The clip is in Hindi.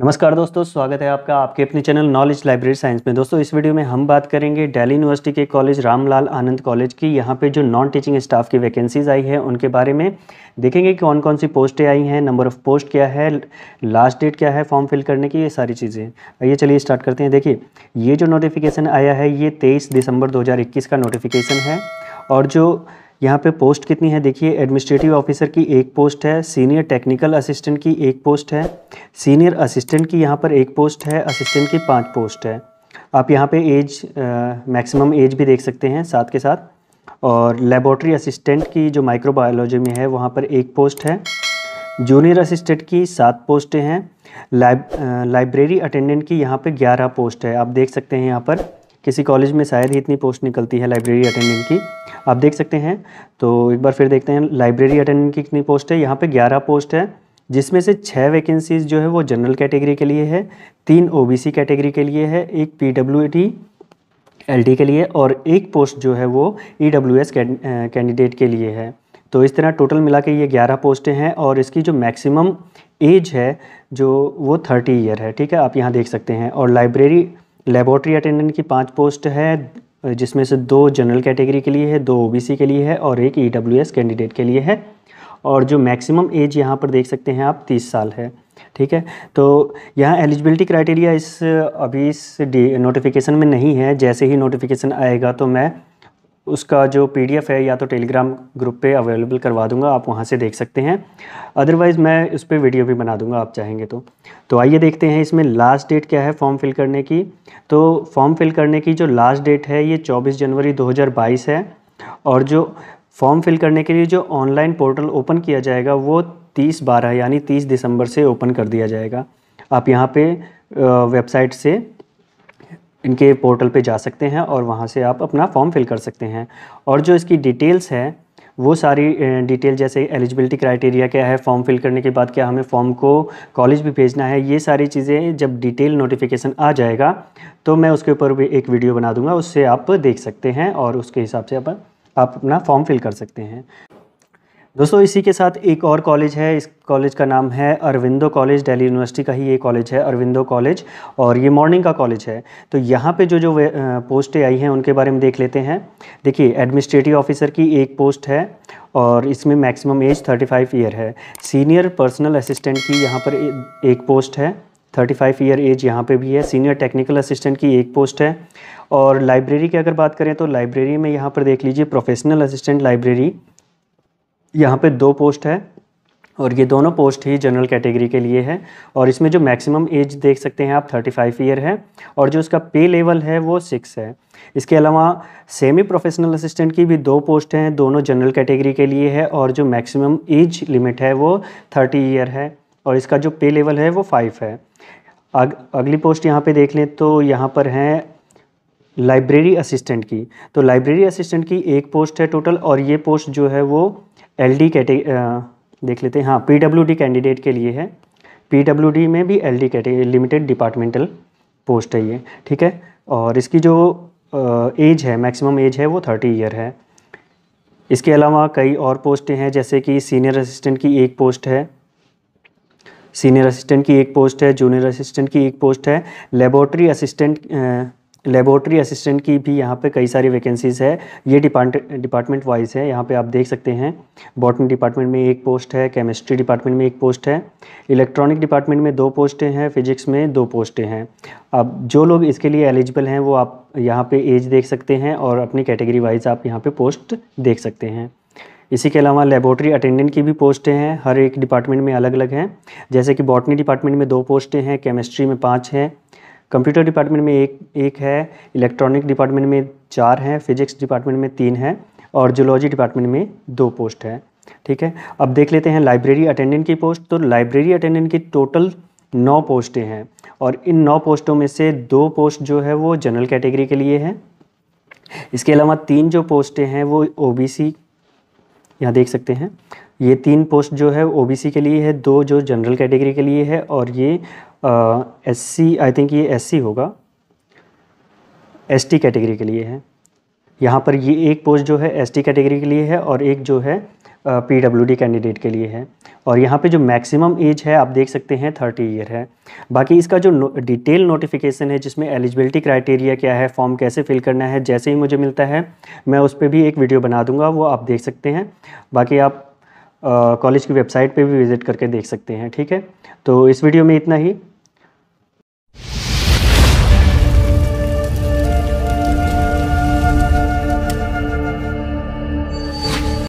नमस्कार दोस्तों स्वागत है आपका आपके अपने चैनल नॉलेज लाइब्रेरी साइंस में दोस्तों इस वीडियो में हम बात करेंगे दिल्ली यूनिवर्सिटी के कॉलेज रामलाल आनंद कॉलेज की यहाँ पे जो नॉन टीचिंग स्टाफ की वैकेंसीज़ आई है उनके बारे में देखेंगे कौन कौन सी पोस्टें आई हैं नंबर ऑफ़ पोस्ट क्या है लास्ट डेट क्या है फॉर्म फिल करने की ये सारी चीज़ें आइए चलिए स्टार्ट करते हैं देखिए ये जो नोटिफिकेशन आया है ये तेईस दिसंबर दो का नोटिफिकेशन है और जो यहाँ पे पोस्ट कितनी है देखिए एडमिनिस्ट्रेटिव ऑफिसर की एक पोस्ट है सीनियर टेक्निकल असिस्टेंट की एक पोस्ट है सीनियर असिस्टेंट की यहाँ पर एक पोस्ट है असिस्टेंट की पाँच पोस्ट है आप यहाँ पे एज मैक्सिमम एज भी देख सकते हैं साथ के साथ और लेबॉर्ट्री असिस्टेंट की जो माइक्रोबायोलॉजी में है वहाँ पर एक पोस्ट है जूनियर असिस्टेंट की सात पोस्टें हैं लाइब्रेरी अटेंडेंट की यहाँ पर ग्यारह पोस्ट है आप देख सकते हैं यहाँ पर किसी कॉलेज में शायद ही इतनी पोस्ट निकलती है लाइब्रेरी अटेंडेंट की आप देख सकते हैं तो एक बार फिर देखते हैं लाइब्रेरी अटेंडेंट की कितनी पोस्ट है यहाँ पे ग्यारह पोस्ट है जिसमें से छः वैकेंसीज जो है वो जनरल कैटेगरी के लिए है तीन ओ कैटेगरी के लिए है एक पी डब्ल्यू के लिए और एक पोस्ट जो है वो ई e कैंडिडेट के लिए है तो इस तरह टोटल मिला के ये ग्यारह पोस्टें हैं और इसकी जो मैक्सिमम एज है जो वो थर्टी ईयर है ठीक है आप यहाँ देख सकते हैं और लाइब्रेरी लेबॉर्ट्री अटेंडेंट की पाँच पोस्ट है जिसमें से दो जनरल कैटेगरी के लिए है दो ओबीसी के लिए है और एक ईडब्ल्यूएस e कैंडिडेट के लिए है और जो मैक्सिमम एज यहाँ पर देख सकते हैं आप तीस साल है ठीक है तो यहाँ एलिजिबिलिटी क्राइटेरिया इस अभी इस नोटिफिकेशन में नहीं है जैसे ही नोटिफिकेशन आएगा तो मैं उसका जो पीडीएफ है या तो टेलीग्राम ग्रुप पे अवेलेबल करवा दूंगा आप वहाँ से देख सकते हैं अदरवाइज़ मैं उस पर वीडियो भी बना दूंगा आप चाहेंगे तो तो आइए देखते हैं इसमें लास्ट डेट क्या है फॉर्म फिल करने की तो फॉर्म फिल करने की जो लास्ट डेट है ये 24 जनवरी 2022 है और जो फॉर्म फिल करने के लिए जो ऑनलाइन पोर्टल ओपन किया जाएगा वो तीस बारह यानी तीस दिसंबर से ओपन कर दिया जाएगा आप यहाँ पर वेबसाइट से इनके पोर्टल पे जा सकते हैं और वहाँ से आप अपना फॉर्म फिल कर सकते हैं और जो इसकी डिटेल्स है वो सारी डिटेल जैसे एलिजिबिलिटी क्राइटेरिया क्या है फॉर्म फिल करने के बाद क्या हमें फॉर्म को कॉलेज भी भेजना है ये सारी चीज़ें जब डिटेल नोटिफिकेशन आ जाएगा तो मैं उसके ऊपर भी एक वीडियो बना दूंगा उससे आप देख सकते हैं और उसके हिसाब से अपन आप अपना फॉर्म फिल कर सकते हैं दोस्तों इसी के साथ एक और कॉलेज है इस कॉलेज का नाम है अरविंदो कॉलेज दिल्ली यूनिवर्सिटी का ही ये कॉलेज है अरविंदो कॉलेज और ये मॉर्निंग का कॉलेज है तो यहाँ पे जो जो पोस्टें आई हैं उनके बारे में देख लेते हैं देखिए एडमिनिस्ट्रेटिव ऑफिसर की एक पोस्ट है और इसमें मैक्सिमम एज 35 ईयर है सीनियर पर्सनल असिस्टेंट की यहाँ पर एक पोस्ट है 35 ईयर एज यहाँ पे भी है सीनियर टेक्निकल असिस्टेंट की एक पोस्ट है और लाइब्रेरी की अगर बात करें तो लाइब्रेरी में यहाँ पर देख लीजिए प्रोफेशनल असिस्टेंट लाइब्रेरी यहाँ पे दो पोस्ट है और ये दोनों पोस्ट ही जनरल कैटेगरी के लिए है और इसमें जो मैक्सिमम एज देख सकते हैं आप 35 ईयर है और जो इसका पे लेवल है वो सिक्स है इसके अलावा सेमी प्रोफेशनल असिस्टेंट की भी दो पोस्ट हैं दोनों जनरल कैटेगरी के लिए है और जो मैक्सिमम एज लिमिट है वो 30 ईयर है और इसका जो पे लेवल है वो फाइव है अग, अगली पोस्ट यहाँ पर देख लें तो यहाँ पर हैं लाइब्रेरी असिस्टेंट की तो लाइब्रेरी असिस्टेंट की एक पोस्ट है टोटल और ये पोस्ट जो है वो एल डी कैटे देख लेते हैं हाँ पी डब्ल्यू डी कैंडिडेट के लिए है पी डब्ल्यू डी में भी L D category limited departmental post है ये ठीक है और इसकी जो एज है मैक्सिमम एज है वो थर्टी ईयर है इसके अलावा कई और पोस्टें हैं जैसे कि सीनियर असिस्टेंट की एक पोस्ट है सीनियर असिस्टेंट की एक पोस्ट है जूनियर असिस्टेंट की एक पोस्ट है लेबोरेटरी असिस्टेंट लेबोरेटरी असिस्टेंट की भी यहाँ पे कई सारी वैकेंसीज़ है ये डिपार्ट डिपार्टमेंट वाइज है यहाँ पे आप देख सकते हैं बॉटनी डिपार्टमेंट में एक पोस्ट है केमिस्ट्री डिपार्टमेंट में एक पोस्ट है इलेक्ट्रॉनिक डिपार्टमेंट में दो पोस्टें हैं फिजिक्स में दो पोस्टें हैं अब जो लोग इसके लिए एलिजिबल हैं वो आप यहाँ पर एज देख सकते हैं और अपनी कैटेगरी वाइज आप यहाँ पर पोस्ट देख सकते हैं इसी के अलावा लेबोरेटरी अटेंडेंट की भी पोस्टें हैं हर एक डिपार्टमेंट में अलग अलग हैं जैसे कि बॉटनी डिपार्टमेंट में दो पोस्टें हैं केमिस्ट्री में पाँच हैं कंप्यूटर डिपार्टमेंट में एक एक है इलेक्ट्रॉनिक डिपार्टमेंट में चार हैं फिजिक्स डिपार्टमेंट में तीन हैं और जोलॉजी डिपार्टमेंट में दो पोस्ट हैं ठीक है अब देख लेते हैं लाइब्रेरी अटेंडेंट की पोस्ट तो लाइब्रेरी अटेंडेंट की टोटल नौ पोस्टें हैं और इन नौ पोस्टों में से दो पोस्ट जो है वो जनरल कैटेगरी के लिए है इसके अलावा तीन जो पोस्टें हैं वो ओबीसी यहाँ देख सकते हैं ये तीन पोस्ट जो है सी के लिए है दो जो जनरल कैटेगरी के लिए है और ये एस सी आई थिंक ये सी होगा टी कैटेगरी के लिए है यहाँ पर ये एक पोस्ट जो है टी कैटेगरी के लिए है और एक जो है डब्ल्यू डी कैंडिडेट के लिए है और यहाँ पे जो मैक्सिमम एज है आप देख सकते हैं थर्टी ईयर है बाकी इसका जो नो, डिटेल नोटिफिकेशन है जिसमें एलिजिबिलिटी क्राइटेरिया क्या है फॉर्म कैसे फिल करना है जैसे ही मुझे मिलता है मैं उस पर भी एक वीडियो बना दूंगा वो आप देख सकते हैं बाकी आप कॉलेज की वेबसाइट पे भी विज़िट करके देख सकते हैं ठीक है तो इस वीडियो में इतना ही